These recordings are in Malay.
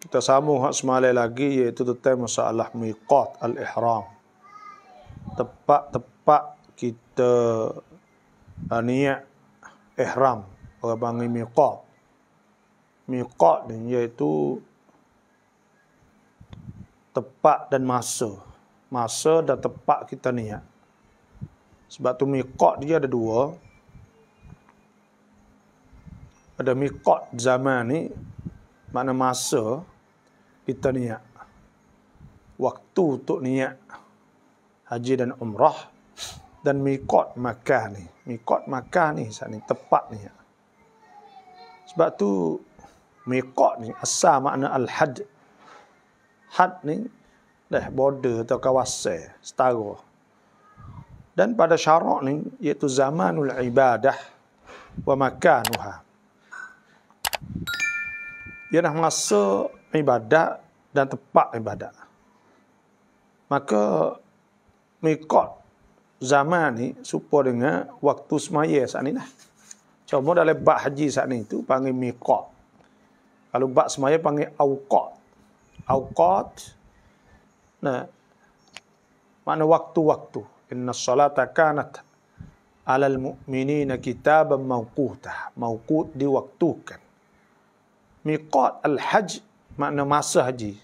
kita samu hak semale lagi iaitu tentang masalah miqat al-ihram tepat-tepat kita uh, niat ihram orang panggil miqat miqat ni iaitu tepat dan masa masa dan tepat kita niat sebab tu miqat dia ada dua ada miqat zaman ni makna masa kita niat waktu untuk niat haji dan umrah dan mikot makan ni mikot makan ni saat tepat ni sebab tu mikot ni asal makna al had had ni dah border atau kawasan setara dan pada syarak ni iaitu zamanul ibadah wa makanuha ialah masa ibadat dan tempat ibadat. Maka mengikut zaman ni supaya dengan waktu semaya saat ni lah. Cuma dalam bak haji saat ni tu panggil mikot. Kalau bak semaya panggil auqat, auqat. Nah, mana waktu-waktu. Inna salata kanat alal mu'minina kitaban mawkutah. Mawkut diwaktukan miqat al-hajj makna masa haji.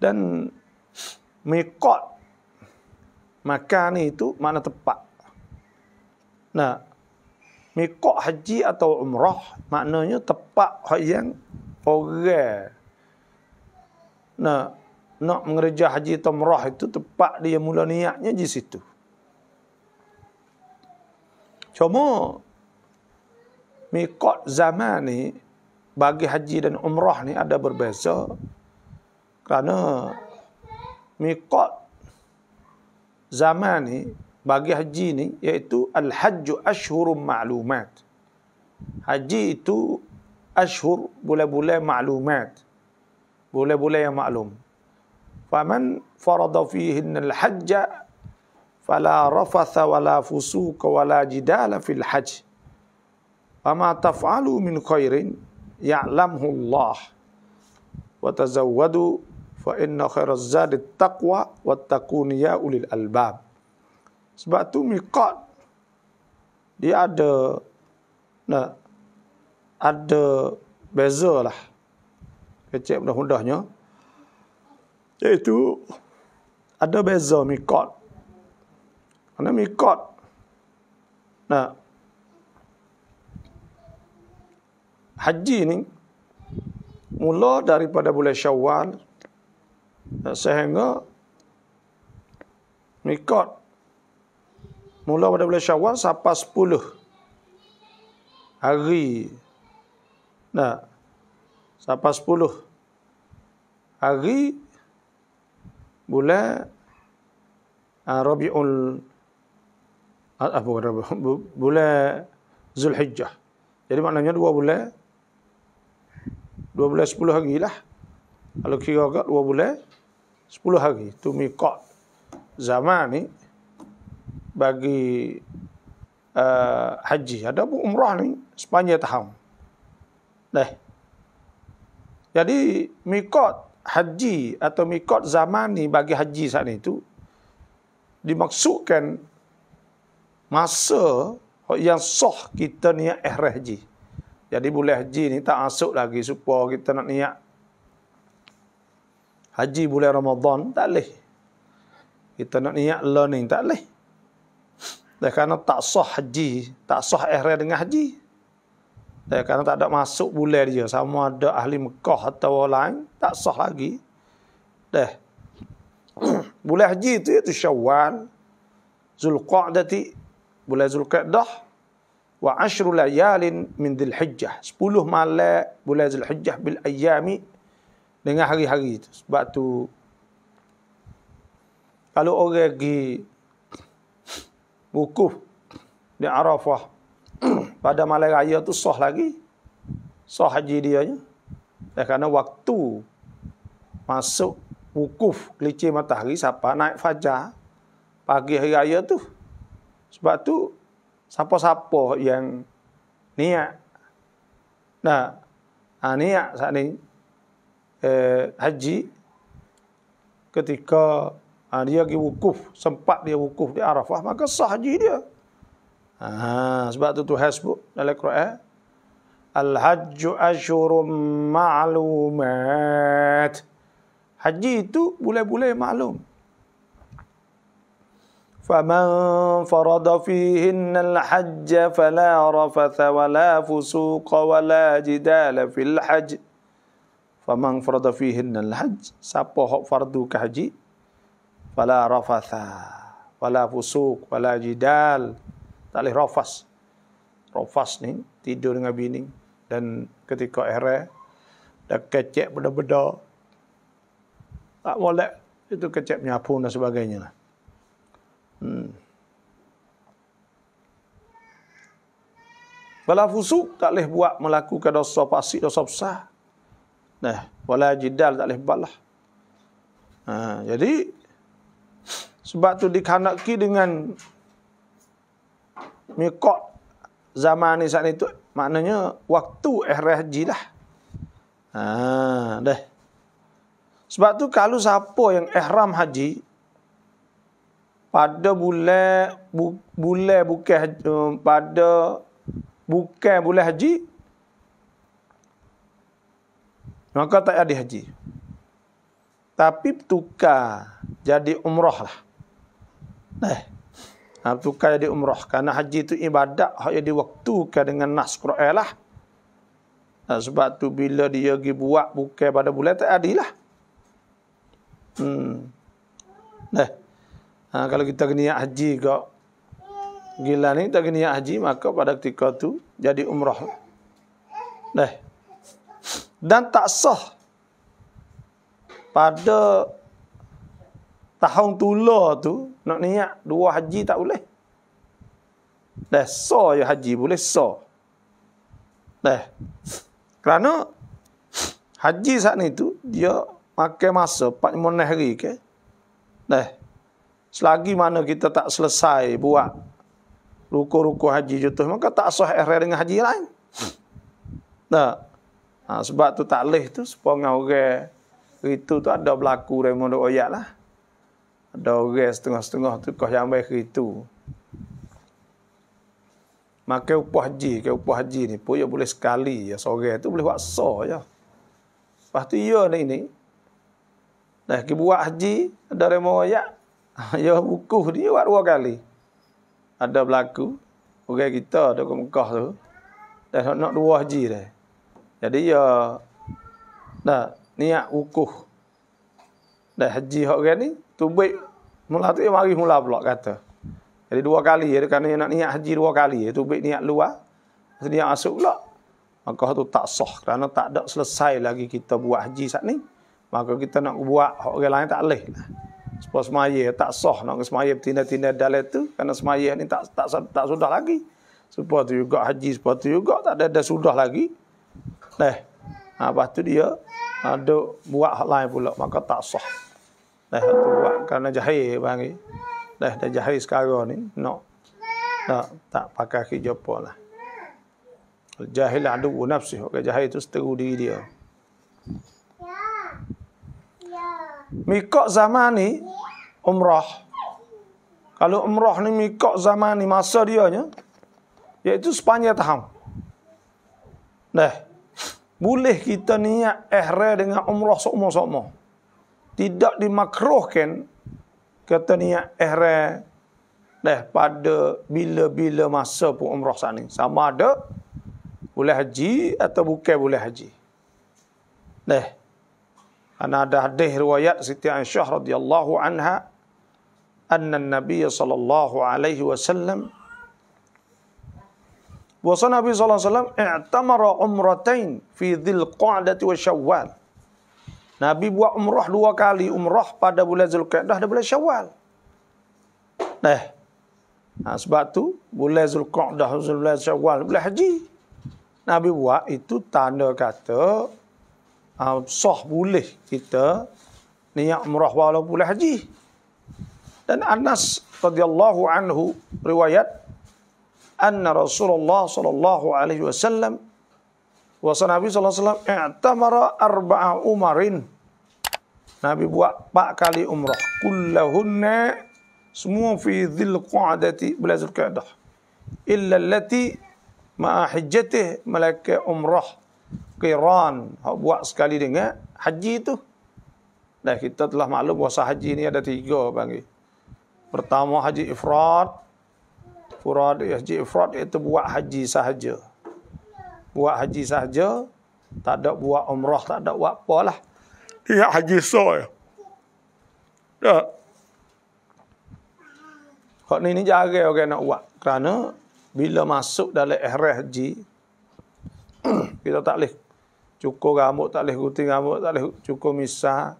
Dan miqat makan itu makna tempat. Nah, miqat haji atau umrah maknanya tempat yang orang Nah, nak mengerja haji atau umrah itu tempat dia mula niatnya di situ. Cuma miqat zaman ni bagi haji dan umrah ni ada berbeza kerana miqat zaman ni bagi haji ni iaitu al hajj ashhurum ma'lumat haji itu ashhur bulan-bulan ma'lumat bulan-bulan yang maklum faman farada fihin al-hajj fala rafath wala fusuk wala jidal fil hajj fama taf'alu min khairin ya'lamhu Allah wa tazawwadu fa inna khairaz zadi taqwa wattaqun ya ulil albab sebab tu miqat dia ada nah ada bezalah kecil mudah hundahnya. iaitu ada beza miqat kerana miqat nah haji ni mula daripada bulan syawal eh, sehingga mikot mula pada bulan syawal sampai sepuluh hari nah sampai sepuluh hari bulan ah, Rabiul ah, apa bulan Zulhijjah. Jadi maknanya dua bulan dua bulan sepuluh hari lah. Kalau kira kat dua bulan sepuluh hari. Itu mikot zaman ni bagi uh, haji. Ada pun umrah ni sepanjang tahun. Dah. Jadi mikot haji atau mikot zaman ni bagi haji saat ni tu dimaksudkan masa yang sah kita niat ihram haji. Jadi boleh haji ni tak masuk lagi supaya kita nak niat. Haji boleh Ramadan, tak leh. Kita nak niat lah ni, tak leh. Dah kerana tak sah haji, tak sah ihram dengan haji. Dah kerana tak ada masuk boleh dia sama ada ahli Mekah atau orang lain, tak sah lagi. Dah. boleh haji tu itu Syawal, Zulqa'dah, boleh Zulqa'dah, wa ashru layalin min dzulhijjah 10 malam bulan dzulhijjah bil ayami dengan hari-hari itu sebab tu kalau orang pergi wukuf di Arafah pada malam raya tu sah lagi sah haji dia nya dan kerana waktu masuk wukuf kelicir matahari siapa naik fajar pagi hari raya tu sebab tu Sapo-sapo yang niat nah ha, saat ini eh, haji ketika ha, dia pergi wukuf sempat dia wukuf di Arafah maka sah haji dia ha, sebab tu Tuhan sebut dalam Quran Al-Hajju Ashurum Ma'lumat Haji itu boleh-boleh maklum. فمن فرض فيهن الحج فلا رفث ولا فسوق ولا جدال في الحج فمن فرض فيهن الحج سبح فرض كهج فلا رفث ولا فسوق ولا جدال تالي رفس رفس ni tidur dengan bini dan ketika ihram dah kecek benda-benda tak boleh itu kecek menyapu dan sebagainya lah Hmm. Bala fusuk tak boleh buat melakukan dosa fasik dosa besar. Nah, wala jidal tak boleh balah. Ha, jadi sebab tu dikhanaki dengan miqat zaman ni saat itu maknanya waktu ihram haji lah. Ha, dah. Sebab tu kalau siapa yang ihram haji, pada bulan bu, bulan bukan um, pada bukan bulan haji maka tak ada haji tapi tukar jadi umrah lah eh ha, tukar jadi umrah kerana haji itu ibadat hak jadi waktu ke dengan nas Quran lah ha, sebab tu bila dia pergi buat bukan pada bulan tak adilah hmm eh Ha, kalau kita kena niat haji ke gila ni kita kena niat haji maka pada ketika tu jadi umrah. Dah. Dan tak sah pada tahun tula tu nak niat dua haji tak boleh. Dah sah ya haji boleh sah. Dah. Kerana haji saat ni tu dia pakai masa 4 hari ke. Dah. Selagi mana kita tak selesai buat ruku-ruku haji jutuh, maka tak sah ihram dengan haji lain. Nah Ha, sebab tu tak leh tu sepuluh dengan orang. Itu tu ada berlaku dari mana ayat lah. Ada orang setengah-setengah tu kau yang baik itu. Maka upah haji, ke upah haji ni pun ya boleh sekali ya sore tu boleh buat so ya. Pastu ya ni ni. Dah ke buat haji ada remo ayat Ya wukuf dia buat dua kali. Ada berlaku. Orang kita ada ke Mekah tu. Dah nak dua haji dah. Jadi ya. Dah niat wukuf. Dah haji orang ni. Tu baik. Mula tu dia mari mula pula kata. Jadi dua kali ya. Kerana dia nak niat haji dua kali ya. Tu baik niat luar. tu niat masuk pula. Maka tu tak sah. Kerana tak ada selesai lagi kita buat haji saat ni. Maka kita nak buat orang lain tak leh. Lah. Sebab semaya tak sah nak semaya betina-tina dalil tu kerana semaya ni tak tak tak sudah lagi. Sebab tu juga haji, sebab tu juga tak ada dah sudah lagi. Neh. Ha lepas tu dia ada ha, buat hal lain pula maka tak sah. Neh tu buat kerana jahil bang. Neh dah jahil sekarang ni nak no. tak tak pakai hijab lah. Jahil adu lah, nafsi, okay, jahil itu seteru diri dia. Mikok zaman ni umrah. Kalau umrah ni mikok zaman ni masa dia nya iaitu sepanjang tahun. Dah Boleh kita niat ihram dengan umrah sama-sama. Tidak dimakruhkan kata niat ihram dah pada bila-bila masa pun umrah sana Sama ada boleh haji atau bukan boleh haji. Dah. Ana ada hadis riwayat Siti Aisyah radhiyallahu anha anna an-nabiy sallallahu alaihi wasallam wa sana nabi sallallahu alaihi wasallam i'tamara umratain fi dhil qa'dah wa syawal Nabi buat umrah dua kali umrah pada bulan Zulqa'dah dan bulan Syawal. Nah, nah ha, sebab tu bulan Zulqa'dah dan bulan Syawal bulan haji. Nabi buat itu tanda kata Ah, sah boleh kita niat umrah walaupun boleh haji. Dan Anas radhiyallahu anhu riwayat anna Rasulullah sallallahu alaihi wasallam wa sanabi sallallahu alaihi wasallam i'tamara arba'a umarin. Nabi buat empat kali umrah. Kullahunna semua fi dhil qa'dati bila dhil qa'dah. Illa allati ma'ahijjatih malaka umrah. Qiran. Awak buat sekali dengan haji tu. Dah kita telah maklum puasa haji ni ada tiga panggil. Pertama haji ifrad. Furad eh, haji ifrad itu buat haji sahaja. Buat haji sahaja. Tak ada buat umrah, tak ada buat apa lah. Dia haji soy. Ya? Tak. Kau ni ni jarang orang nak buat. Kerana bila masuk dalam ihrah haji, kita tak boleh cukur rambut, tak boleh gunting rambut, tak boleh cukur misah.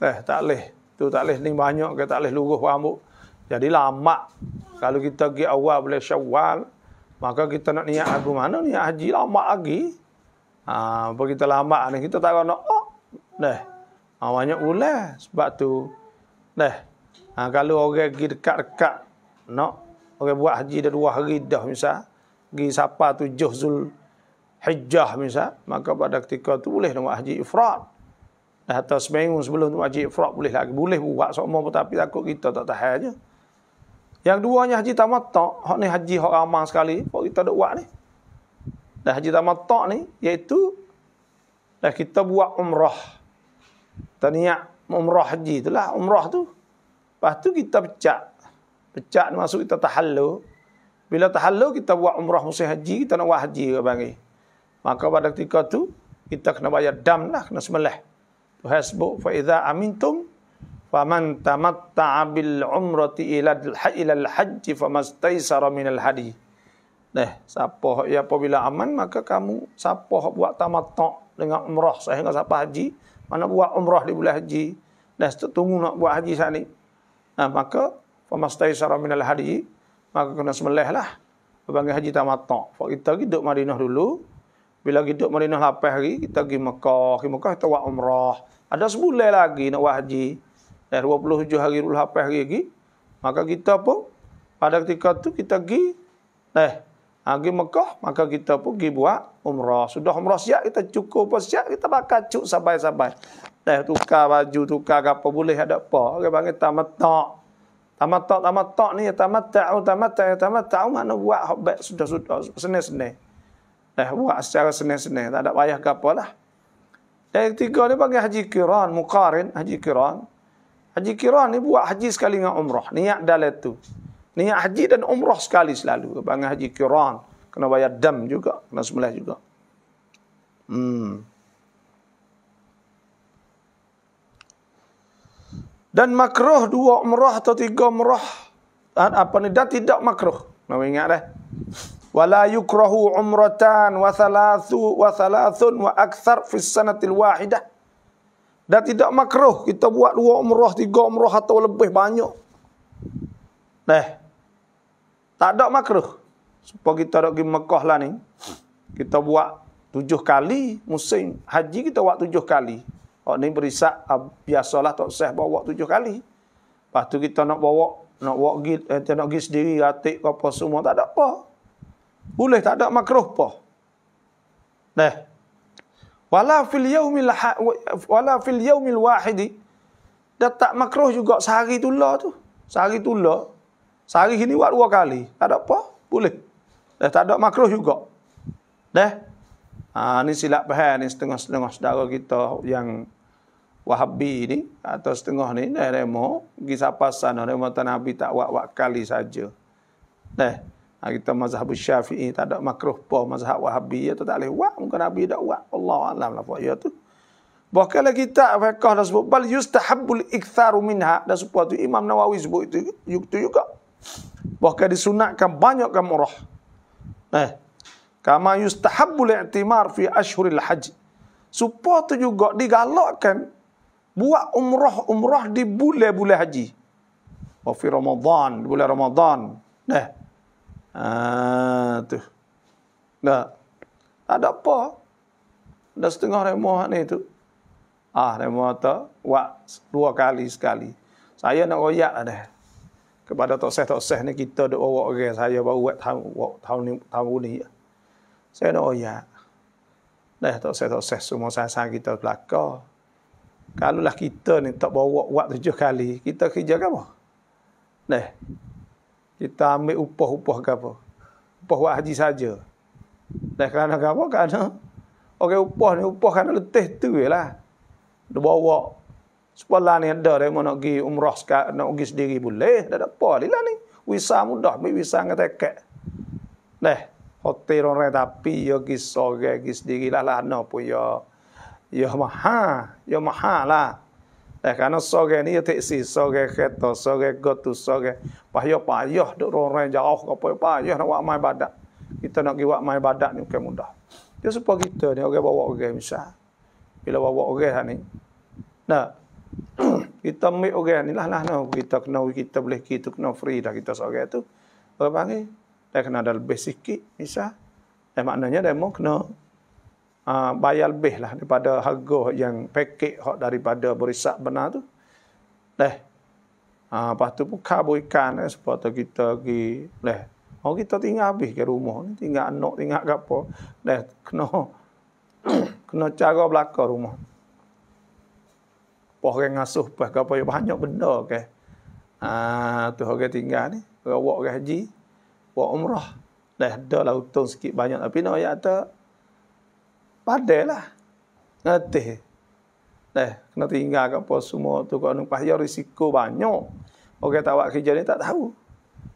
Eh, tak boleh. Tu tak boleh ni banyak ke tak boleh lurus rambut. Jadi lama. Kalau kita pergi awal boleh syawal, maka kita nak niat aku mana niat haji lama lagi. Ha, apa kita lama ni kita tak nak oh. Neh. Ha, banyak sebab tu. Neh. Ha, kalau orang pergi dekat-dekat nak orang buat haji dah dua hari dah misal. Pergi siapa tujuh Zul hijjah misal, maka pada ketika itu boleh nak haji ifrat. Dah atas seminggu sebelum tu haji ifrat boleh lagi. Boleh buat semua pun tapi takut kita tak tahan je. Yang duanya haji tamatak, hak ni haji hak ramah sekali, hak kita duk buat ni. Dah haji tamatak ni, iaitu dah kita buat umrah. Kita niat umrah haji itulah umrah tu. Lepas tu kita pecah. Pecah ni maksud kita tahallu. Bila tahallu kita buat umrah musim haji, kita nak buat haji ke panggil. Maka pada ketika itu kita kena bayar dam lah, kena semelah. Tuhan sebut, فَإِذَا أَمِنْتُمْ فَمَنْ تَمَتَّعَ بِالْعُمْرَةِ إِلَى الْحَجِّ فَمَسْتَيْسَرَ مِنَ الْحَدِي Nah, siapa ya apabila aman maka kamu siapa buat tamattu' dengan umrah sehingga siapa haji, mana buat umrah di bulan haji. Nah, tunggu nak buat haji sat ni. Nah, ha, maka famastai sara minal haji, maka kena lah. Bagi haji tamattu'. Kalau kita duduk Madinah dulu, bila kita duduk Madinah 8 hari, kita pergi Mekah. Pergi Mekah, kita buat umrah. Ada sebulan lagi nak buat haji. Dan 27 hari, 28 hari lagi. Maka kita pun, pada ketika tu kita pergi. Eh, ha, pergi Mekah, maka kita pun pergi buat umrah. Sudah umrah siap, kita cukup pun siap. Kita bakal cuk sampai-sampai. Eh, tukar baju, tukar apa boleh, ada apa. Orang okay, panggil tamatak. Tamatak, tamatak ni. Tamatak, tamatak, tamatak. Mana buat, sudah-sudah. Senih-senih. Eh, buat secara senang-senang. Tak ada payah ke apalah. Dan yang ketiga ni panggil haji kiran. Mukarin haji kiran. Haji kiran ni buat haji sekali dengan umrah. Niat dalam tu. Niat haji dan umrah sekali selalu. Panggil haji kiran. Kena bayar dam juga. Kena semelah juga. Hmm. Dan makruh dua umrah atau tiga umrah. Apa ni? dah tidak makruh. Nak ingat dah wala yukrahu umratan wa thalathu wa thalathun wa akthar fi sanatil wahidah dan tidak makruh kita buat dua umrah tiga umrah atau lebih banyak neh tak ada makruh supaya kita nak pergi Mekah lah ni kita buat tujuh kali musim haji kita buat tujuh kali Oh, ni berisak ah, biasalah tak sah bawa tujuh kali. Pastu kita nak bawa nak bawa git eh, nak pergi sendiri ratik apa semua tak ada apa. Boleh tak ada makruh apa? Dah. Wala fil yaumil ha-, wala fil yaumil wahidi dah tak makruh juga sehari tu tu. Sehari tu lah. Sehari ini buat dua kali. Tak ada apa? Boleh. Dah tak ada makruh juga. Dah. Ha, ini silap paham ni setengah-setengah saudara kita yang Wahabi ni atau setengah ni dah remo pergi sapasan remo tanah Nabi tak wak-wak kali saja. Dah. Ha, kita mazhab syafi'i, tak ada makruh pun mazhab wahabi, ya, tu tak boleh buat. Mungkin Nabi tak buat. Allah Alam lah buat ya, tu. Bahkan lagi tak fiqah dah sebut, bal yustahabbul iktharu minha, dah sebut tu. Imam Nawawi sebut itu, itu juga. Bahkan disunatkan banyak kamurah. Eh, kama yustahabbul i'timar fi ashuril haji. Supaya tu juga digalakkan buat umrah-umrah di bulan-bulan haji. Oh, fi Ramadan, bulan Ramadan. Nah, eh, Ha, tu. Dah. Tak ada apa. Dah setengah remoh ni tu. Ah, remoh tu. Wah, dua kali sekali. Saya nak royak lah dah. Kepada tok seh ni kita duk bawa orang okay. saya baru buat tahun tahun ni tahun ni. Saya nak royak. Dah tok seh semua sang-sang kita belakang. Kalau lah kita ni tak bawa buat tujuh kali, kita kerja apa? Dah kita ambil upah-upah ke apa. Upah buat haji saja. Dan kerana ke apa? Kerana okay, upah ni, upah kerana letih tu je lah. Dia bawa sekolah ni ada, dia mau nak pergi umrah sekarang, nak pergi sendiri boleh. Dah ada apa ni lah ni. Wisa mudah, ambil wisa dengan tekek. Nah, hotel orang lain tapi ya kisah, ya kisah diri lah lah. Apa ya? Ya maha, ya maha lah. Eh, kerana sore ni ia ya teksi, sore kereta, sore gotu, sore payah-payah duk orang jauh ke payah, payah nak wak mai badak. Kita nak pergi buat main badak ni bukan mudah. Dia supaya kita ni, orang bawa orang misal. Bila bawa orang lah ni, nah kita ambil orang ni lah lah, nah, kita kena, kita boleh kita kena free dah kita sore tu. Apa panggil, dia kena dalam lebih sikit misal. Eh, maknanya dia mau kena Ah, bayar lebih lah daripada harga yang paket hak daripada berisak benar tu. Leh. Ha, lepas tu pun kabur ikan eh, supaya kita pergi. Leh. Oh kita tinggal habis ke rumah ni. Tinggal anak, tinggal ke apa. Leh. Kena. kena cara belakang rumah. Pah orang ngasuh pah ke apa. Ya, banyak benda ke. Ah Ha, tu orang tinggal ni. Orang buat haji. Buat umrah. Leh. Dah lah hutung sikit banyak. Tapi nak no, ayat tak padahlah ngerti eh kena tinggal ke pos semua tu kau nung pas ya risiko banyak Okey, tak buat kerja ni tak tahu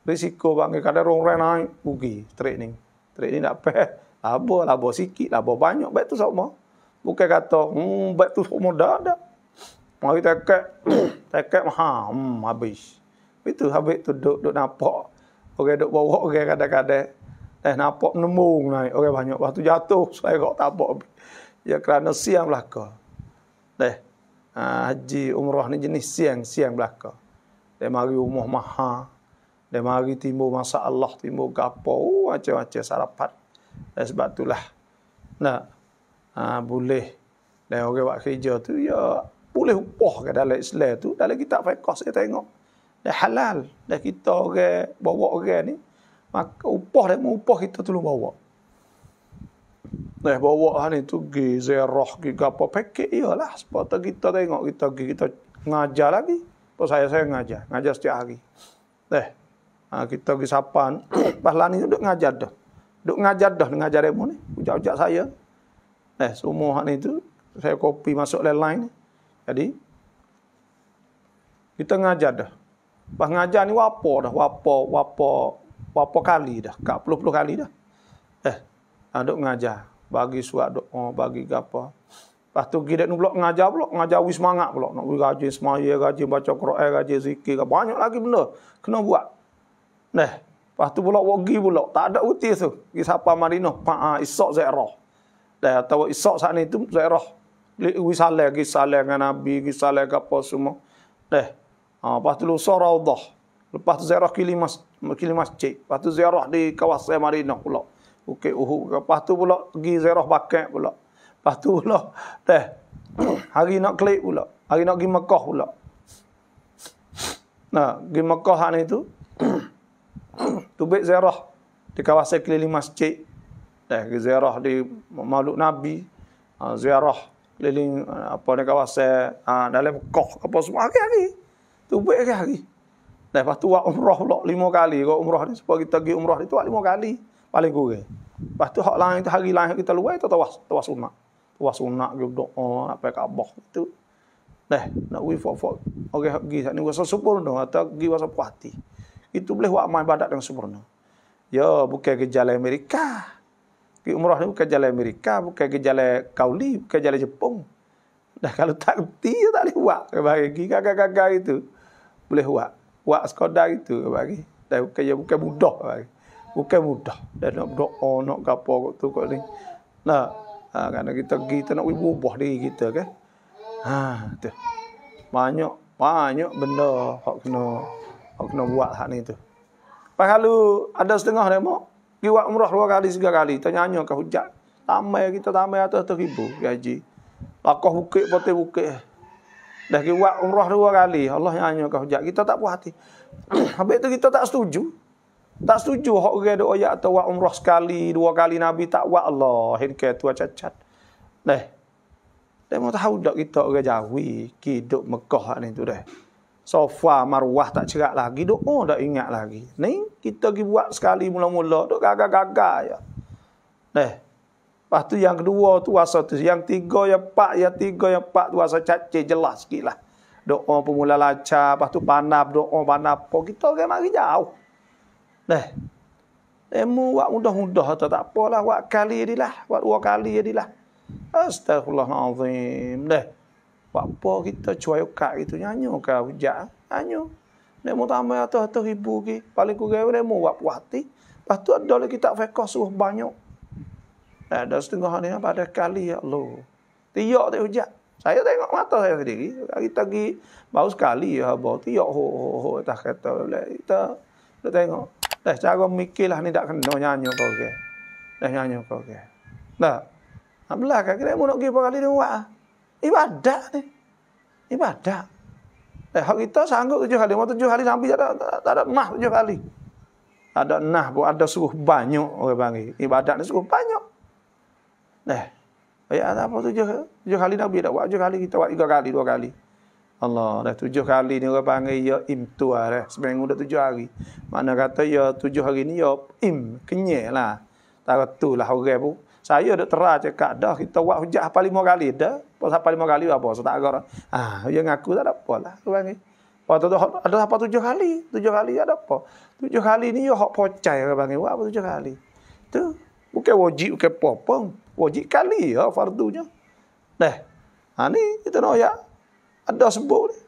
risiko bang kadang orang rai naik pergi training training tak apa labo labo sikit labo banyak baik tu semua bukan kata hmm baik tu semua dah dah mari tekak tekak ha hmm habis itu habis tu duduk duduk nampak orang okay, duduk bawa orang okay, kadang-kadang Eh napok menemung naik. Orang okay, banyak waktu jatuh saya kok tapok Ya kerana siang belaka. Eh ha, haji umrah ni jenis siang siang belaka. Dia mari rumah maha. Dia mari timbul masalah, timbul gapo, oh, macam-macam sarapan Eh, sebab itulah. Nak ha, boleh dan orang buat kerja tu ya boleh upah ke dalam Islam tu dalam kitab fiqh saya tengok dah halal dah kita orang bawa orang ni Maka upah dia, upah kita tolong bawa. Eh, bawa lah ni tu pergi zerah, pergi apa, pekek ialah. Sebab tu kita tengok, kita pergi, kita ngajar lagi. Sebab saya, saya ngajar, ngajar setiap hari. Eh, ha, kita pergi sapan, pas lah ni duduk ngajar dah. Duduk ngajar dah, ngajar demo ni. Ujak-ujak saya. Eh, semua ni tu, saya kopi masuk lain-lain. Jadi, kita ngajar dah. Pas ngajar ni, wapo dah, wapo, wapo, berapa kali dah, kat puluh-puluh kali dah. Eh, duk mengajar. Bagi surat doa, oh, bagi apa. Lepas tu gila ni pula, mengajar pula, mengajar wis semangat pula. Nak pergi rajin semaya, rajin baca Quran, gaji zikir, banyak lagi benda. Kena buat. Nah, lepas tu pula, pergi pula. Tak ada uti tu. Kisah sapa marino, pak ha, ha, isok zairah. Dah, tahu isok saat ni tu, zairah. Wis salih, pergi salih dengan Nabi, pergi salih apa semua. Nah, ha, lepas tu lusa raudah. Lepas tu ziarah Kilimas, Kilimas Cik. Lepas tu ziarah di kawasan Marina pula. Bukit Uhu. Lepas tu pula pergi ziarah Bakat pula. Lepas tu pula, teh. hari nak klik pula. Hari nak pergi Mekah pula. Nah, pergi Mekah hari itu. tu baik ziarah di kawasan keliling masjid. Teh, ziarah di Maluk Nabi. Ah, ziarah keliling ah, apa ni kawasan. Ah, dalam Mekah. Apa semua hari-hari. Tu baik hari-hari. Lepas tu buat umroh pula lima kali. Kalau umroh ni, sebab kita pergi umrah ni lima kali. Paling kurang. Lepas tu hak lain tu, hari lain kita luar, itu tawas, tawas sunnah. Tawas sunnah ke doa, oh, nak pergi kabah. Itu. Dah, nak pergi fok-fok. Okey, pergi saat ni. Wasa sempurna atau pergi wasa puati. Itu boleh buat main badak yang sempurna. Ya, bukan ke jalan Amerika. Pergi umrah ni bukan jalan Amerika, bukan ke jalan Kauli, bukan jalan Jepung. Dah kalau tak kerti, tak boleh buat. Kebahagiaan, gagal-gagal itu. Boleh buat buat sekadar itu bagi. Tapi bukan ya bukan mudah bagi. Bukan mudah. Dan nak doa nak gapo kok tu kok ni. Nah, ha, kerana kita pergi kita nak ubah diri kita ke? Ha, tu. Banyak banyak benda hak kena hak kena buat hak ni tu. Pasal ada setengah demo pergi buat umrah dua kali tiga kali tanya-tanya ke hujat. Tamai kita tamai atas 1000 gaji. Lakah bukit, potong bukit. Dah buat umrah dua kali. Allah yang hanya kau hujat. Kita tak puas hati. Habis itu kita tak setuju. Tak setuju. Hak orang ada ayat atau buat umrah sekali, dua kali Nabi tak buat Allah. Hidupnya tua cacat. Dah. Dia mau tahu tak kita orang jawi. Hidup Mekah ni tu dah. Sofa marwah tak cerak lagi. Oh, dok oh tak ingat lagi. Ni kita pergi buat sekali mula-mula. Dok gagal-gagal ya. Dah. Lepas tu yang kedua tu rasa tu. Yang tiga, yang empat, yang tiga, yang empat tu rasa cacik jelas sikit lah. Doa pemula lacar. Lepas tu panap, doa panap. Apa kita kan mari jauh. Dah. Emu buat mudah-mudah atau tak apalah. Buat kali je lah. Buat dua kali je lah. Astagfirullahaladzim. Dah. Buat apa kita cuai ukat gitu. Nyanyo ke hujak? Ah. Nyanyo. Dia mau tambah atau ribu ke. Paling kurang dia mau buat puas Lepas tu ada lagi tak fekoh suruh banyak. Ha, dah setengah hari apa ada kali ya Allah. Tiok tak hujat. Saya tengok mata saya sendiri. Hari tadi baru sekali ya apa tiok ho ho ho tak kata boleh kita. Dah tengok. Dah cara mikirlah ni tak kena nyanyi kau ke. Dah nyanyi kau ke. Dah. Ambilah kan kena mau nak pergi kali dia buat. Ibadah ni. Ibadah. Eh, lah, hak kita sanggup tujuh hari, Mau tujuh hari sampai tak ada, tak, ada mah tujuh kali. Ada nah pun ada suruh banyak orang panggil. Ibadah ni suruh banyak. Nah, eh, eh, Ayat tak apa tujuh. Tujuh kali Nabi dah buat. Tujuh kali kita buat tiga kali, dua kali. Allah dah tujuh kali ni orang panggil ya im tu lah, dah. Seminggu dah tujuh hari. Mana kata ya tujuh hari ni ya im. Kenyek lah. Tak tu lah orang pun. Saya dah terah cakap dah kita buat hujah apa lima kali dah. Pasal apa lima kali apa. Lah, so tak agar. Ah, ha, yang aku tak ada apa lah. Orang panggil. Waktu tu ada apa tujuh kali? Tujuh kali ada apa? Tujuh kali ni ya hok pocai orang panggil. Buat apa tujuh kali? Tu bukan wajib bukan apa-apa wajib kali ya lah fardunya. Dah. Ha ni kita nak ya. Ada sebut ni.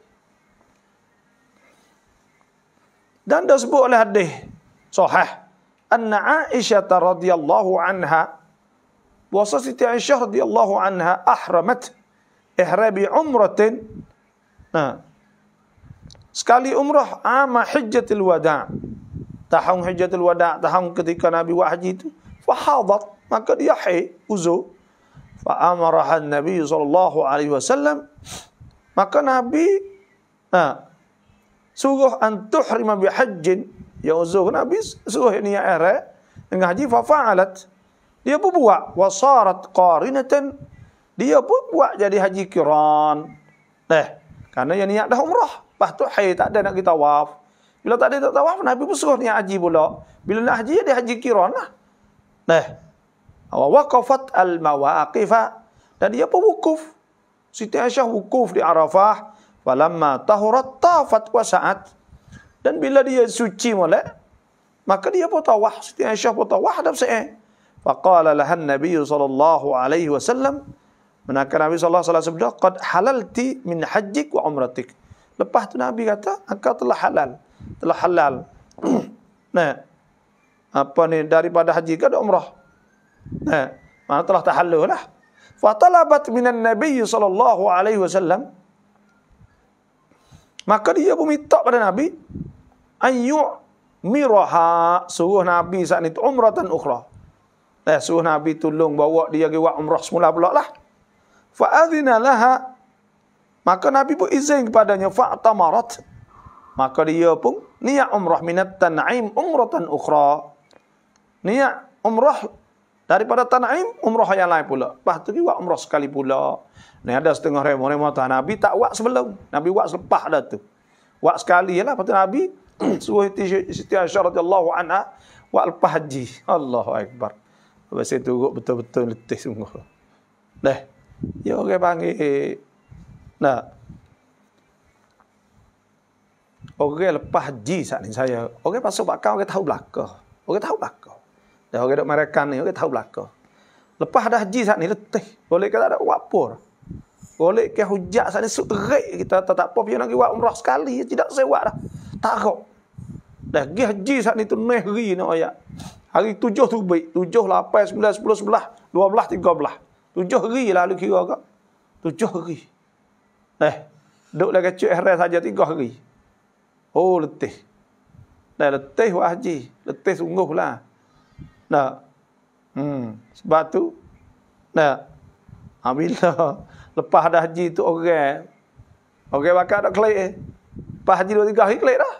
Dan dah sebut oleh hadis sahih. Anna Aisyah radhiyallahu anha wa Siti Aisyah radhiyallahu anha ahramat ihrabi umratin. Nah. Ha. Sekali umrah ama hajjatul wada'. Tahun hajjatul wada', tahun ketika Nabi buat haji itu, fahadat maka dia haid uzur fa amara nabi sallallahu alaihi wasallam maka nabi ha, suruh an tuhrima bi hajjin ya uzur nabi suruh ni ya era dengan haji fa fa'alat dia pun buat wa sarat qarinatan dia pun buat jadi haji kiran eh karena yang niat dah umrah lepas tu haid tak ada nak kita tawaf bila tak ada tak tawaf nabi pun suruh niat haji pula bila nak haji dia haji kiran lah eh nah. Wa waqafat al mawaqifa dan dia pun wukuf. Siti Aisyah wukuf di Arafah. Falamma tahurat tafat wa sa'at. Dan bila dia suci molek, maka dia pun tawah. Siti Aisyah pun tawah dalam se'e. Faqala lahan Nabi sallallahu alaihi wasallam. Menaka Nabi sallallahu alaihi wasallam sebut, "Qad halalti min hajjik wa umratik." Lepas tu Nabi kata, "Engkau telah halal." Telah halal. nah. Apa ni daripada haji ke umrah? معناه telah tahalluh lah fatalabat minan nabi sallallahu alaihi wasallam maka dia pun minta pada nabi ayyu miraha suruh nabi saat itu umratan ukhra eh, suruh nabi tolong bawa dia pergi buat umrah semula pula lah fa adzina laha maka nabi pun izin kepadanya fa tamarat maka dia pun niat umrah minat tan'im umratan ukhra niat umrah Daripada tanah Tanaim, umrah yang lain pula. Lepas tu buat umrah sekali pula. Ni ada setengah remah-remah tu. Nabi tak buat sebelum. Nabi buat selepas dah tu. Buat sekali lah. Lepas tu Nabi, suruh Siti Aisyah Allah anha, buat lepas haji. Allahu Akbar. Lepas tu duduk betul-betul letih sungguh. Dah. Ya orang okay, panggil. Nah. Orang okay, lepas haji saat ni saya. Orang okay, pasal bakal, orang okay, tahu belakang. Orang okay, tahu belakang. Dah orang duk marakan ni, orang tahu belaka. Lepas dah haji saat ni, letih. Boleh kata ada wapur. Boleh ke hujak saat ni, sut Kita tak, tak apa, pergi nak buat umrah sekali. Tidak sewa dah. Tak Dah pergi haji saat ni tu, nehri ni ayat. Hari tujuh tu baik. Tujuh, lapan, sembilan, sepuluh, sebelah. Dua belah, tiga belah. Tujuh hari lah lalu kira kak. Tujuh hari. Eh, duduklah kecil ihrah saja tiga hari. Oh, letih. Dah letih wajib, Letih sungguh lah. Tak. Hmm. Sebab tu, tak. bila lepas dah haji tu orang, okay. orang okay, bakal tak kelik. Lepas haji dua tiga hari kelik dah.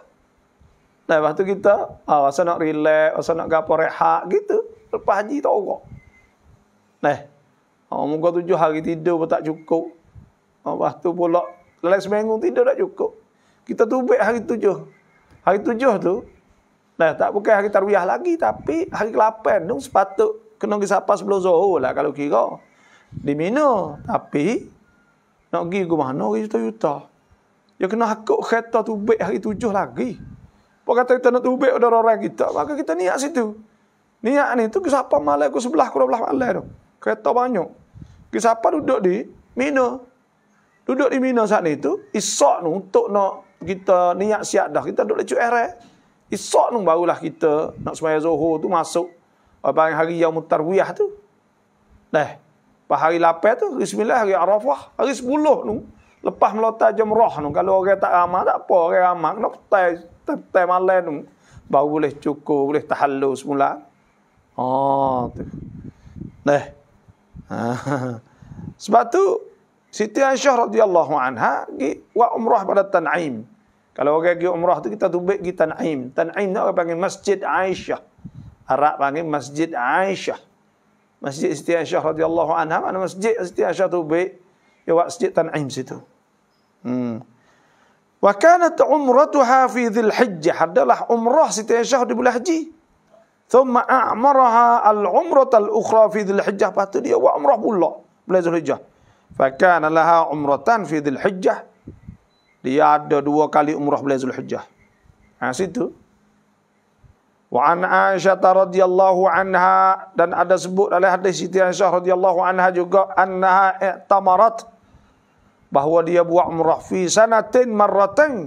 Dan lepas tu kita, ah, rasa nak relax, rasa nak gapa rehat, gitu. Lepas haji tu orang. Nah, oh, ah, muka tujuh hari tidur pun tak cukup. Ah, lepas tu pula, lelaki seminggu tidur tak cukup. Kita tubik hari tujuh. Hari tujuh tu, Nah, tak bukan hari tarwiyah lagi tapi hari ke-8 tu sepatut kena pergi sapa sebelum Zuhur lah kalau kira. Di mana? Tapi nak pergi ke mana ke juta-juta. Ya kena hakuk kereta tu baik hari tujuh lagi. Apa kata kita nak tubik ada orang kita, maka kita niat situ. Niat ni tu ke sapa malam ke sebelah ke belah malam tu. Kereta banyak. Ke sapa duduk di Mina. Duduk di Mina saat ni tu, isak ni untuk nak kita niat siadah Kita duduk di Cuk Esok tu barulah kita nak semayang zuhur tu masuk apa uh, hari yang mutarwiyah tu. Dah. Pas hari 8 tu, hari 9, hari Arafah, hari 10 nung, Lepas melotak jemrah nung, Kalau orang tak ramah, tak apa. Orang ramah, kena petai, petai malam tu. Baru boleh cukup, boleh tahalu semula. Oh, tu. Dah. Sebab tu, Siti Aisyah radhiyallahu anha, wa umrah pada tanaim. Kalau orang pergi umrah tu kita tubik pergi Tan'im. Tan'im tu orang panggil Masjid Aisyah. Arab panggil Masjid Aisyah. Masjid Siti Aisyah radhiyallahu anha mana masjid Siti Aisyah tubik ya wak masjid Tan'im situ. Hmm. Wa kanat umratuha fi Dhul Hijjah. Adalah umrah Siti Aisyah di bulan haji. Thumma a'maraha al-umrah al-ukhra fi Dhul Hijjah. Patu dia wak umrah pula bulan Dhul Hijjah. Fakana laha umratan fi Dhul Hijjah dia ada dua kali umrah bulan Zulhijjah. Ha situ. Wa an Aisyah radhiyallahu anha dan ada sebut oleh hadis Siti Aisyah radhiyallahu anha juga annaha i'tamarat bahawa dia buat umrah fi sanatin marratain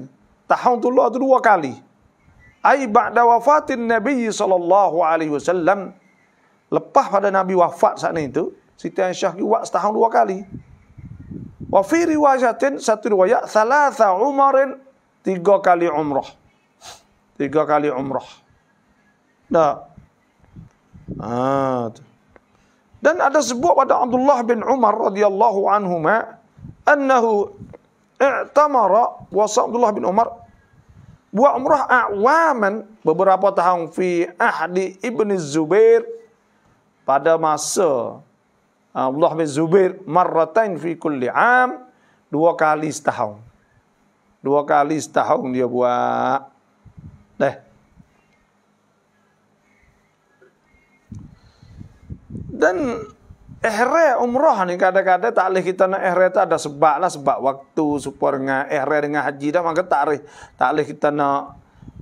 tahun tu lah dua kali. Ai ba'da wafatin Nabi sallallahu alaihi wasallam lepas pada Nabi wafat saat itu Siti Aisyah buat setahun dua kali. Wa fi riwayatin satu riwayat salasa umarin tiga kali umrah. Tiga kali umrah. Nah. Ah. Ha, Dan ada sebuah pada Abdullah bin Umar radhiyallahu anhu anhuma annahu i'tamara wa Abdullah bin Umar buat umrah awaman beberapa tahun fi ahli Ibn Zubair pada masa Abdullah bin Zubair marratain fi kulli am dua kali setahun. Dua kali setahun dia buat. Dah. Dan ihre umrah ni kadang-kadang tak boleh kita nak ihre tu ada sebab lah sebab waktu supaya dengan ihre dengan haji dah maka tak boleh tak boleh kita nak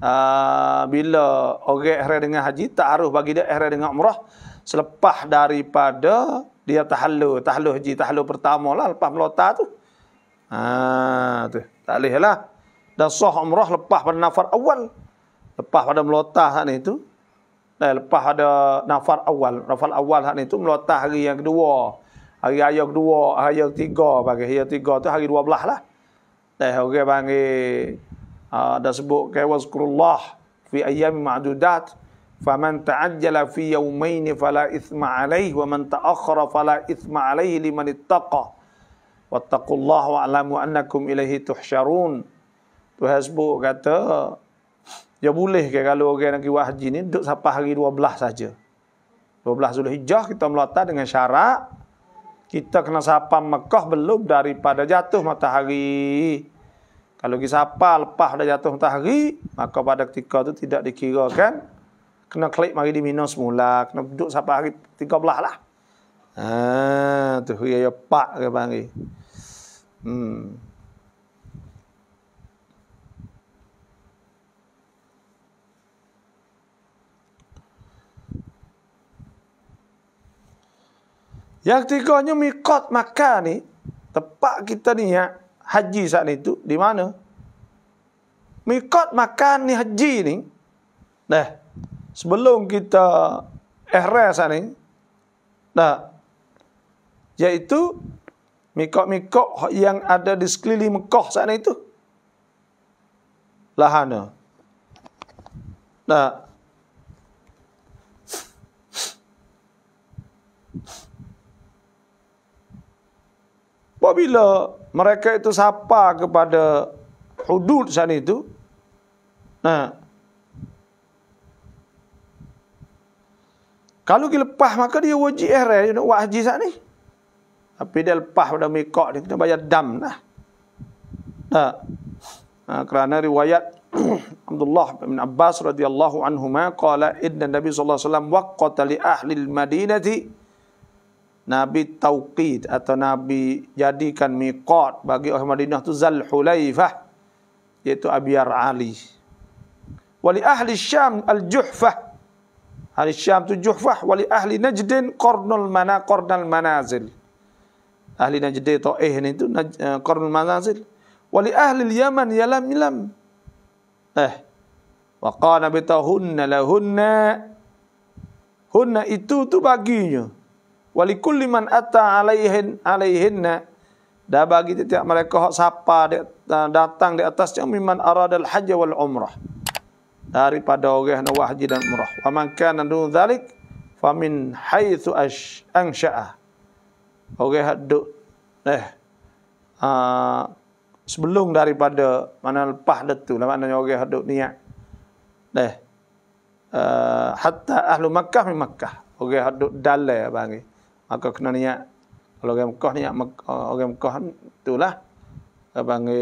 uh, bila orang ihre dengan haji tak harus bagi dia ihre dengan umrah selepas daripada dia tahallu, tahallu haji, tahallu pertama lah lepas melota tu. Ha tu, tak leh lah. Dan sah umrah lepas pada nafar awal. Lepas pada melota hak ni tu. Dan eh, lepas pada nafar awal, nafar awal hak ni tu melota hari yang kedua. Hari ayat kedua, hari yang ketiga, bagi hari ketiga tu hari dua belah lah. Dan eh, orang okay, panggil, ada ah, sebut, kaya wazkurullah fi ayyam ma'adudat. Ma Faman ta'ajjala fi yawmaini fala isma alaih wa man ta'akhara fala isma alaih liman ittaqa. Wattaqullahu wa'alamu annakum ilaihi tuhsyarun. Tu Hasbuk kata, ya boleh ke kalau orang nak buat haji ni duk sampai hari 12 saja. 12 Zulhijjah kita melata dengan syarat kita kena sapa Mekah belum daripada jatuh matahari. Kalau kita sapa lepas dah jatuh matahari, maka pada ketika itu tidak dikira kan kena klik mari di Mina semula, kena duduk sampai hari 13 lah. Ah, tu ya ya pak ke panggil. Hmm. Yang tiganya mikot makan ni, tempat kita ni ya, haji saat itu, di mana? Mikot makan ni haji ni, dah, sebelum kita ihras ni nah iaitu mikok-mikok yang ada di sekeliling Mekah sana itu lahana nah Apabila mereka itu sapa kepada hudud sana itu, nah, Kalau dia lepas maka dia wajib ihram dia nak buat haji saat ni. Tapi dia lepas pada mikot dia kena bayar dam lah. Tak. Ha, kerana riwayat Abdullah bin Abbas radhiyallahu anhu ma qala inna Nabi sallallahu alaihi wasallam waqata li ahli al-Madinati Nabi tauqid atau Nabi jadikan miqat bagi orang Madinah tu Zal Hulaifah iaitu Abiyar Ali. Wali ahli Syam Al-Juhfah Ahli Syam tu Juhfah wali ahli Najdin qarnul mana qarnal manazil. Ahli Najd itu eh ni tu eh, qarnul manazil. Wali ahli Yaman yalam yalam. Eh. Wa qana bi tahunna lahunna. Hunna itu tu baginya. Wali kulli man atta alaihin alaihinna. Dah bagi tiap mereka hak siapa eh, datang di atasnya miman aradal hajj wal umrah daripada orang yang wahji dan murah, Wa man kana dun zalik fa min haitsu ansha'a. Orang hak eh ah, sebelum daripada mana lepas dah tu lah maknanya orang hak niat. Eh ah, hatta ahlu Makkah min Makkah. Orang hak duk dalai abang Maka kena niat kalau orang Mekah niat ah, orang Mekah tulah abang ni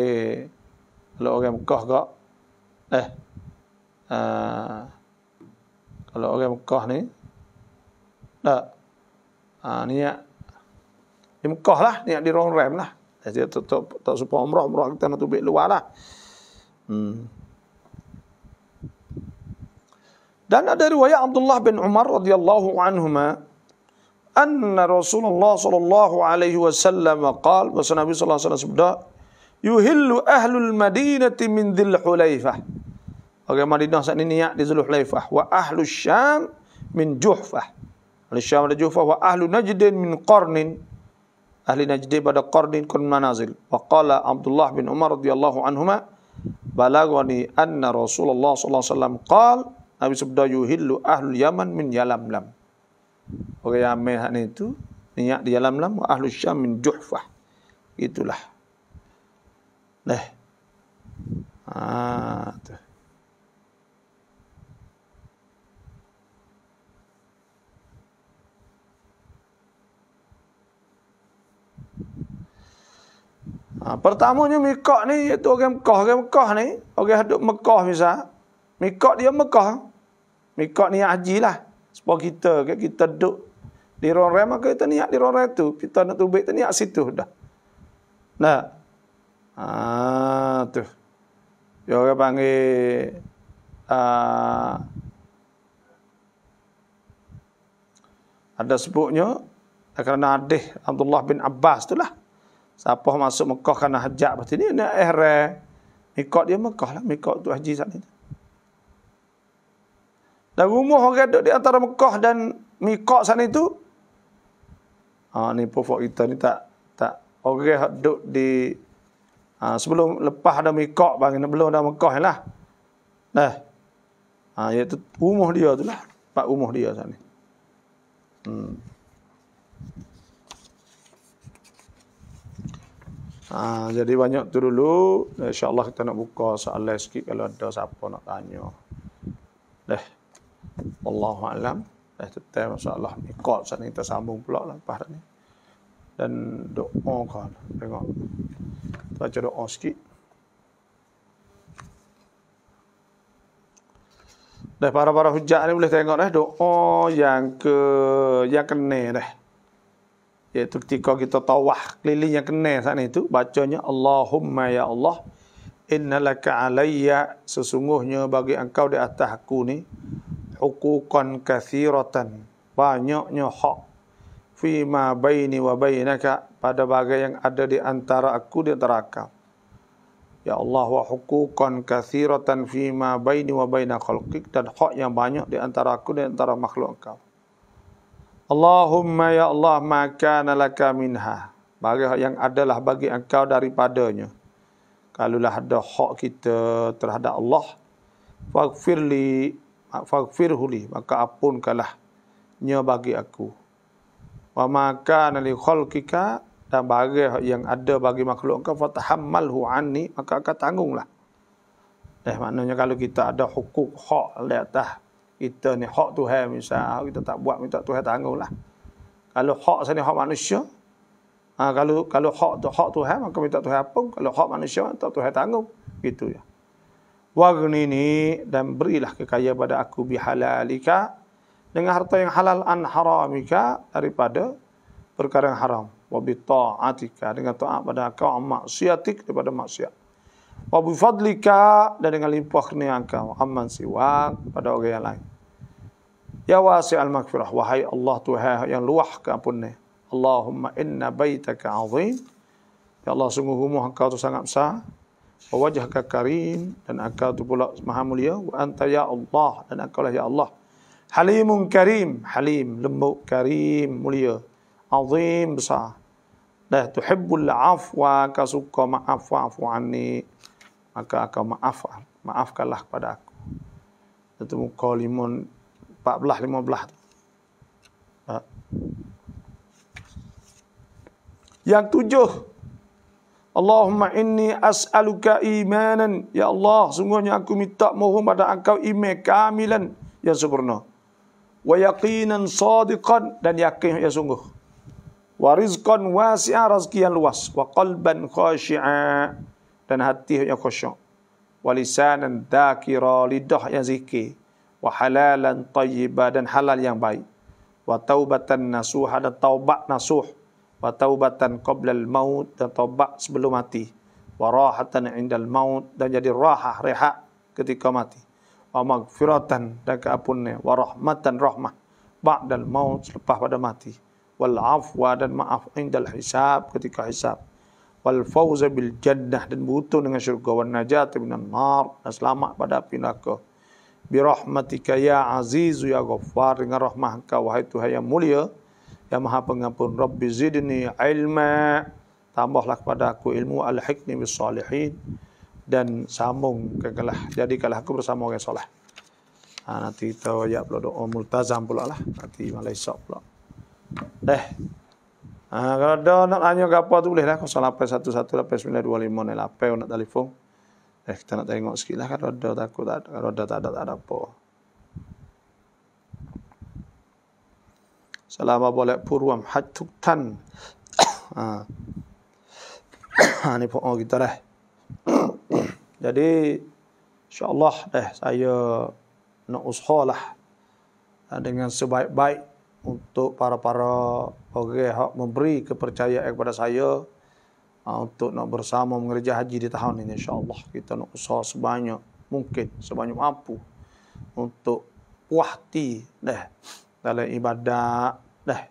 kalau orang Mekah gak eh Ah, kalau orang Mekah ni tak ha, niat di ya Mekah lah, niat di Rong Ram lah. Jadi tak, tak, suka umrah, umrah kita nak tubik luar lah. Hmm. Dan ada riwayat Abdullah bin Umar radhiyallahu anhuma anna Rasulullah sallallahu alaihi wasallam qaal wa sallallahu alaihi wasallam yuhillu ahlul madinati min dhil hulaifah Orang Madinah saat ini niat di Zulhulaifah. Wa ahlu syam min juhfah. Ahli syam dan juhfah. Wa ahlu najdin min qarnin. Ahli najdin pada qarnin kun manazil. Wa qala Abdullah bin Umar radhiyallahu anhumah. Balagwani anna Rasulullah s.a.w. Qal Nabi sabda yuhillu ahlu yaman min yalamlam. Orang yang amin hak ni Niat di yalamlam. Wa ahlu syam min juhfah. Itulah. Nah. Ah, tu. Ha, pertamanya Mikot ni iaitu orang Mekah, orang Mekah ni, orang hadup Mekah misal. Mikot dia Mekah. Mikot ni haji lah. Sebab kita, kita, kita duduk di ruang raya, maka kita niat di ruang raya tu. Kita nak tubik, kita niat situ dah. Nah. Ha, tu. Dia orang panggil uh, ada sebutnya kerana adik Abdullah bin Abbas tu lah. Siapa masuk Mekah kerana hajat pasti ni nak ihram. Mekah dia Mekah lah, Mekah tu haji saat itu. Dan rumah orang duduk di antara Mekah dan Mekah sana itu. Ha ni pokok kita ni tak tak orang duduk di ha, sebelum lepas ada Mekah bang belum ada Mekah lah. Nah. Ha iaitu rumah dia tu lah. Pak rumah dia sana. Hmm. Ha, jadi banyak tu dulu. Eh, InsyaAllah kita nak buka soalan sikit kalau ada siapa nak tanya. Dah. Wallahualam. Dah tetap masalah. Ikut saat ni kita sambung pula lah lepas ni. Dan doa kan. Tengok. Kita baca doa sikit. Dah para-para hujak ni boleh tengok dah. Doa yang ke... Yang kena Dah iaitu ketika kita tawah keliling yang kena saat itu bacanya Allahumma ya Allah innalaka alayya sesungguhnya bagi engkau di atas aku ni hukukan kathiratan banyaknya hak fi ma baini wa bainaka pada bagai yang ada di antara aku di antara kau ya Allah wa hukukan kathiratan fi ma baini wa bainaka khalqik dan hak yang banyak di antara aku di antara makhluk kau Allahumma ya Allah maka nalaka minha. Bagi yang adalah bagi engkau daripadanya. Kalulah ada hak kita terhadap Allah. Fagfirli, fagfirhuli. Maka apunkalah nya bagi aku. Wa maka nali khalkika dan bagi yang ada bagi makhluk engkau. Fatahammalhu anni. Maka akan tanggunglah. Eh, maknanya kalau kita ada hukuk hak lihatlah kita ni hak Tuhan misal kita tak buat minta Tuhan tanggunglah. Kalau hak sini hak manusia, ha, kalau kalau hak tu hak Tuhan maka minta Tuhan apa? Kalau hak manusia tak Tuhan tanggung. Gitu ya. Wagnini dan berilah kekaya pada aku bihalalika dengan harta yang halal an haramika daripada perkara yang haram. Wa bita'atika dengan ta'at pada kau maksiatik daripada maksiat. Wa dan dengan limpah kurnia engkau amman siwa pada orang yang lain. Ya wasi al-makfirah wahai Allah Tuhan yang luah ampunnya. Allahumma inna baitaka azim. Ya Allah sungguh rumah engkau itu sangat besar. Wa wajhaka karim dan engkau itu pula maha mulia wa anta ya Allah dan engkau lah ya Allah. Halimun karim, halim lembut karim mulia. Azim besar. Dah tuhibbul afwa ka suka maaf wa afu anni. Maka akan maaf, maafkanlah kepada aku. Tetapi kalimun 14 15 ha. yang tujuh Allahumma inni as'aluka imanan ya Allah sungguhnya aku minta mohon pada engkau iman kamilan yang sempurna wa yaqinan sadiqan dan yakin yang sungguh wa rizqan wasi'a rezeki yang luas wa qalban khashi'a dan hati yang khusyuk wa lisanan dhakira lidah yang zikir wa halalan tayyiban dan halal yang baik wa taubatan nasuh ada taubat nasuh wa taubatan qabla al maut dan taubat sebelum mati wa rahatan inda al maut dan jadi rahah reha ketika mati wa magfiratan dan keampunan wa rahmatan rahmah ba'da al maut selepas pada mati wal afwa dan maaf inda al hisab ketika hisab wal fawza bil jannah dan butuh dengan syurga wan najat minan nar dan selamat pada api neraka birahmatika ya azizu ya ghaffar dengan rahmah kau wahai Tuhan yang mulia yang maha pengampun rabbi zidni ilma tambahlah kepada aku ilmu al-hikmi bis salihin dan sambung Jadi kalau aku bersama orang soleh ha, nanti kita ya pula doa multazam pula lah nanti malaysia pula eh ha, kalau ada nak tanya ke apa tu boleh lah 0811 9258 nak telefon 0811 Eh, kita nak tengok sikit lah kan roda takut tak ada. Roda tak ada, tak ada apa. Selama boleh purwam, hajj tuk tan. ha. Ini pun orang kita dah. Jadi, insyaAllah dah saya nak usaha lah ah, dengan sebaik-baik untuk para-para orang yang memberi kepercayaan kepada saya. Ah, untuk nak bersama mengerja haji di tahun ini insyaallah kita nak usaha sebanyak mungkin sebanyak mampu untuk puhti deh dalam ibadat deh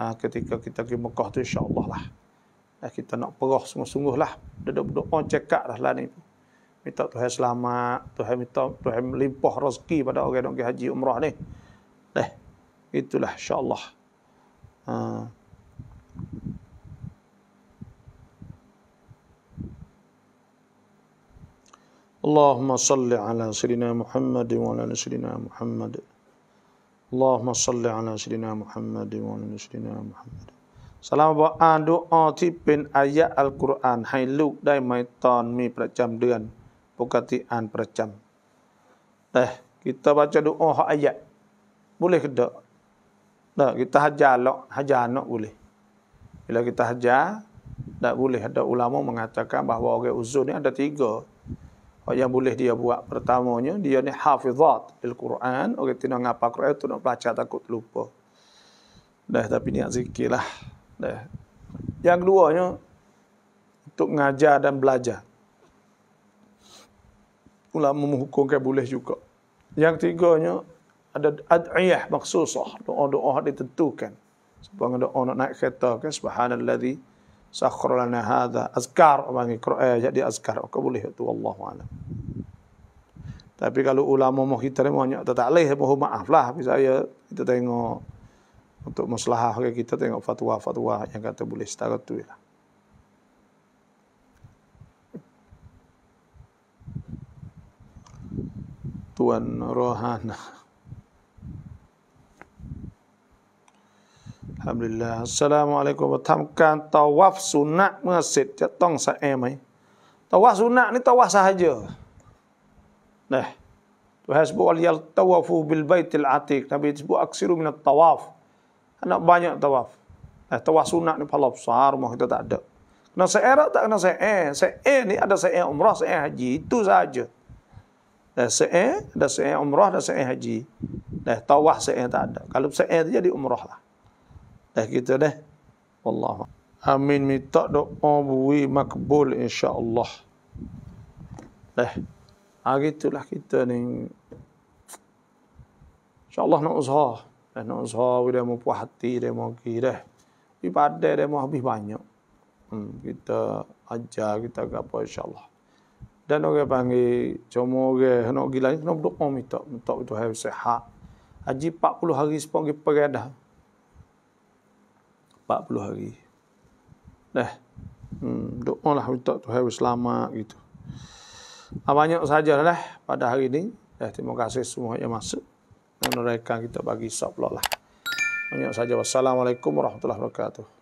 ha, ketika kita ke Mekah tu insyaallah lah dah kita nak perah sungguh-sungguh lah duduk doa oh, cekak dah lah ni minta Tuhan selamat Tuhan minta Tuhan limpah rezeki pada orang yang pergi haji umrah ni deh itulah insyaallah ha. اللهم صل على سيدنا محمد وعلى سيدنا محمد اللهم صل على سيدنا محمد وعلى سيدنا محمد سلام ابو ان دعاء ที่เป็นอายะอัลกุรอานให้ลูกได้ไหมตอนมีประจําเดือนปกติอ่านประจําแต่ kita baca doa hak ayat boleh ke tak tak kita hajar lah hajar nak boleh bila kita hajar tak boleh ada ulama mengatakan bahawa orang uzur ni ada tiga Oh, yang boleh dia buat pertamanya dia ni hafizat bil Quran orang tu nak ngapa Quran tu nak baca takut lupa dah tapi niat zikir lah. dah yang keduanya untuk mengajar dan belajar ulama menghukumkan boleh juga yang ketiganya ada ad'iyah maksusah doa-doa ditentukan Supaya doa nak naik kereta kan subhanallazi sakhra lana hadha azkar orang eh, jadi azkar aku boleh itu ya Allah alam tapi kalau ulama muhitar banyak tak leh mohon maaf lah bisa ya kita tengok untuk maslahah kita tengok fatwa-fatwa yang kata boleh setara tu lah Tuan Rohana. Alhamdulillah. Assalamualaikum. ทำการตวัฟสุนัขเมื่อเสร็จจะต้องสะแอไหมตวัฟสุนัขนี่ตวัฟสะฮะเจอนะตัวฮะสบุอัลยัลตวัฟูบิลไบติลอาติกนบีสบุอักซิรุมินัตวัฟอันนั้น banyak ตวัฟนะตวัฟสุนัขนี่พลอบสารมองเห็นตัดเด็กนะสะแอระตักนะสะแอสะแอนี่อันนั้นสะแออุมรอสะแอฮะจีตัวซะฮะเจอนะสะแอนะสะแออุมรอสะแอฮะจีนะตวัฟสะแอตัดเด็กถ้าลูกสะแอจะได้อุมรอละ Dah kita dah. Wallahu. Amin minta doa bui makbul insya Allah. Dah. Ha gitulah kita ni. InsyaAllah nak usaha. Dah nak usaha. Dia mau puas hati. Dia mau kira. Ibadah dia mau habis banyak. Hmm, kita ajar. Kita apa insya Allah. Dan orang panggil. Cuma orang nak gila ni. Kena berdoa minta. Minta itu hari sehat. Haji 40 hari sepanggil hari sepanggil peradah. 40 hari. Dah. Hmm, doa lah minta Tuhan selamat gitu. Ah, banyak sajalah pada hari ini. Dah, terima kasih semua yang masuk. Menuraikan kita bagi sop lah. Banyak saja. Wassalamualaikum warahmatullahi wabarakatuh.